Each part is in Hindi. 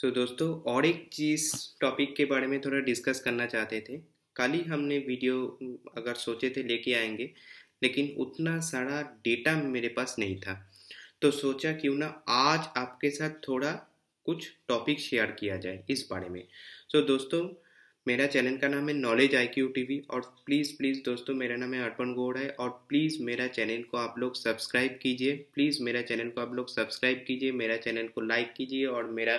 सो so, दोस्तों और एक चीज़ टॉपिक के बारे में थोड़ा डिस्कस करना चाहते थे कल ही हमने वीडियो अगर सोचे थे लेके आएंगे लेकिन उतना सारा डेटा मेरे पास नहीं था तो सोचा क्यों ना आज आपके साथ थोड़ा कुछ टॉपिक शेयर किया जाए इस बारे में सो so, दोस्तों मेरा चैनल का नाम है knowledge I Q T V और प्लीज़ प्लीज़ दोस्तों मेरा नाम है अर्पण गौड़ है और प्लीज़ मेरा चैनल को आप लोग सब्सक्राइब कीजिए प्लीज़ मेरा चैनल को आप लोग सब्सक्राइब कीजिए मेरा चैनल को लाइक कीजिए और मेरा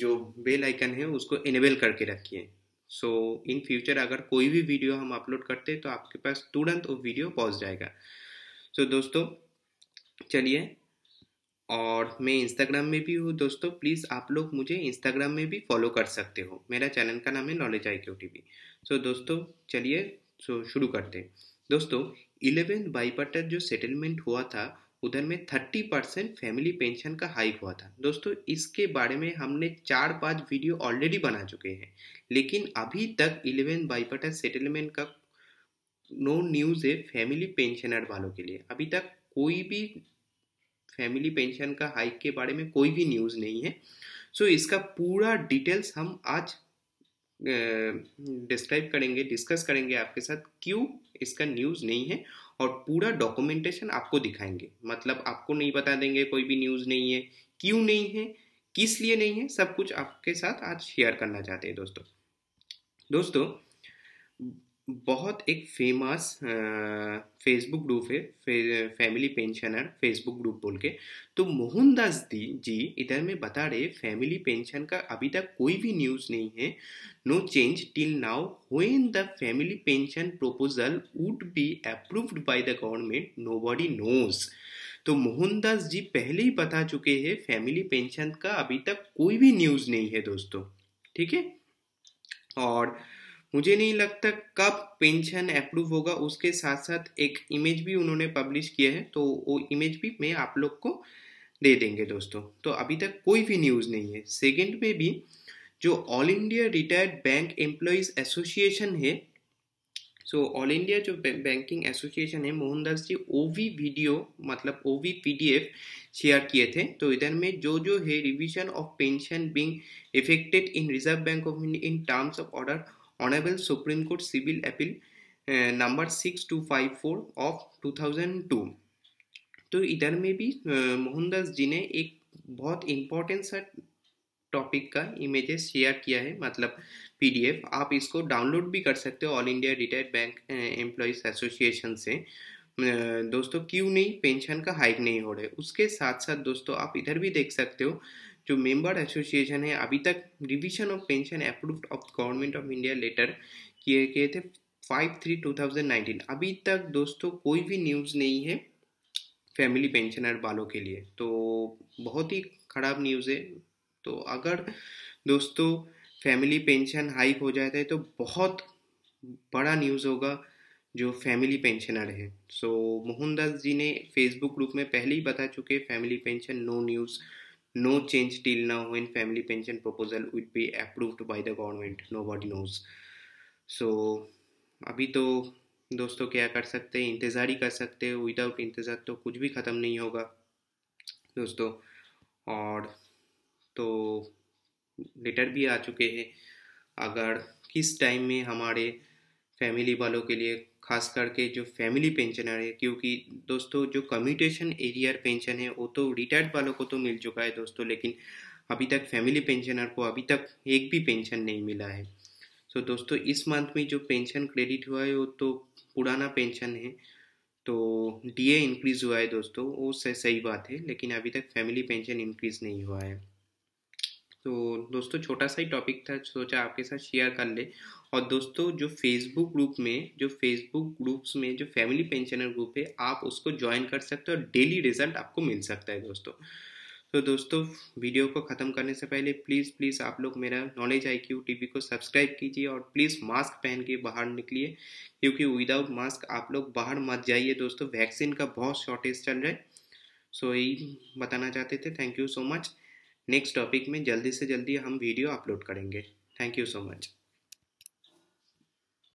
जो बेल आइकन है उसको इनेबल करके रखिए सो इन फ्यूचर अगर कोई भी वीडियो हम अपलोड करते हैं तो आपके पास तुरंत वो वीडियो पहुंच जाएगा सो so, दोस्तों चलिए और मैं इंस्टाग्राम में भी हूँ दोस्तों प्लीज़ आप लोग मुझे इंस्टाग्राम में भी फॉलो कर सकते हो मेरा चैनल का नाम है knowledge I Q T V so दोस्तों चलिए सो शुरू करते हैं दोस्तों इलेवेंथ बाईपाटर जो सेटलमेंट हुआ था उधर में थर्टी परसेंट फैमिली पेंशन का हाइक हुआ था दोस्तों इसके बारे में हमने चार पांच वीडियो ऑलरेडी बना चुके हैं लेकिन अभी तक इलेवन बाईपटा सेटलमेंट का नो न्यूज़ है फैमिली पेंशनर वालों के लिए अभी तक कोई भी फैमिली पेंशन का हाइक के बारे में कोई भी न्यूज़ नहीं है सो so, इसका पूरा डिटेल्स हम आज डिस्क्राइब करेंगे डिस्कस करेंगे आपके साथ क्यों इसका न्यूज़ नहीं है और पूरा डॉक्यूमेंटेशन आपको दिखाएंगे मतलब आपको नहीं बता देंगे कोई भी न्यूज़ नहीं है क्यों नहीं है किस लिए नहीं है सब कुछ आपके साथ आज शेयर करना चाहते हैं दोस्तों दोस्तों बहुत एक फेमस फेसबुक ग्रुप है फैमिली पेंशनर फेसबुक ग्रुप बोल के तो मोहनदास दी जी इधर में बता रहे फैमिली पेंशन का अभी तक कोई भी न्यूज़ नहीं है no change till now when the family pension proposal would be approved by the government nobody knows तो मोहनदास जी पहले ही बता चुके हैं फैमिली पेंशन का अभी तक कोई भी न्यूज़ नहीं है दोस्तों ठीक है और मुझे नहीं लगता कब पेंशन अप्रूव होगा उसके साथ साथ एक इमेज भी उन्होंने पब्लिश किया है तो वो इमेज भी मैं आप लोग को दे देंगे दोस्तों तो अभी तक कोई भी न्यूज़ नहीं है सेकेंड में भी जो all India retired bank employees association है सो ऑल इंडिया जो बैंकिंग एसोसिएशन है Mohandas ji O V video मतलब O V P D F share किए थे तो इधर में जो जो है revision of pension being effected in Reserve Bank of India in terms of order Honorable Supreme Court Civil Appeal uh, number 6254 of 2002 तो इधर में भी uh, मोहनदास जी ने एक बहुत इम्पोर्टेंट सा टॉपिक का इमेजेस शेयर किया है मतलब पीडीएफ आप इसको डाउनलोड भी कर सकते हो all India retired bank employees association से uh, दोस्तों क्यों नहीं पेंशन का हाइक नहीं हो रहा है उसके साथ साथ दोस्तों आप इधर भी देख सकते हो जो मेंबर एसोसिएशन है अभी तक revision of pension approved of government of India letter किए गए थे five three two thousand nineteen अभी तक दोस्तों कोई भी न्यूज़ नहीं है फैमिली पेंशनर वालों के लिए तो बहुत ही ख़राब न्यूज़ है तो अगर दोस्तों फैमिली पेंशन हाइक हो जाता है तो बहुत बड़ा न्यूज़ होगा जो फैमिली पेंशनर है सो so, मोहनदास जी ने फेसबुक ग्रुप में पहले ही बता चुके family pension no news no change till now when family pension proposal would be approved by the government nobody knows so अभी तो दोस्तों क्या कर सकते हैं इंतज़ार ही कर सकते हैं विदाउट इंतज़ार तो कुछ भी ख़त्म नहीं होगा दोस्तों और तो लेटर भी आ चुके हैं अगर किस टाइम में हमारे फैमिली वालों के लिए खास करके जो फैमिली पेंशनर है क्योंकि दोस्तों जो कम्यूटेशन एरियर पेंशन है वो तो रिटायर्ड वालों को तो मिल चुका है दोस्तों लेकिन अभी तक फैमिली पेंशनर को अभी तक एक भी पेंशन नहीं मिला है सो so, दोस्तों इस मंथ में जो पेंशन क्रेडिट हुआ है वो तो पुराना पेंशन है तो डीए इंक्रीज हुआ है दोस्तों वो सही बात है लेकिन अभी तक फैमिली पेंशन इंक्रीज नहीं हुआ है तो दोस्तों छोटा सा ही टॉपिक था सोचा आपके साथ शेयर कर ले और दोस्तों जो फेसबुक ग्रुप में जो फेसबुक ग्रुप्स में जो फैमिली पेंशनर ग्रुप है आप उसको ज्वाइन कर सकते हो और डेली रिजल्ट आपको मिल सकता है दोस्तों तो दोस्तों वीडियो को ख़त्म करने से पहले प्लीज़ प्लीज़ आप लोग मेरा नॉलेज आई क्यू टी को सब्सक्राइब कीजिए और प्लीज़ मास्क पहन के बाहर निकलिए क्योंकि विदाउट मास्क आप लोग बाहर मत जाइए दोस्तों वैक्सीन का बहुत शॉर्टेज चल रहा है सो यही बताना चाहते थे thank you so much next topic में जल्दी से जल्दी हम वीडियो अपलोड करेंगे थैंक यू सो मच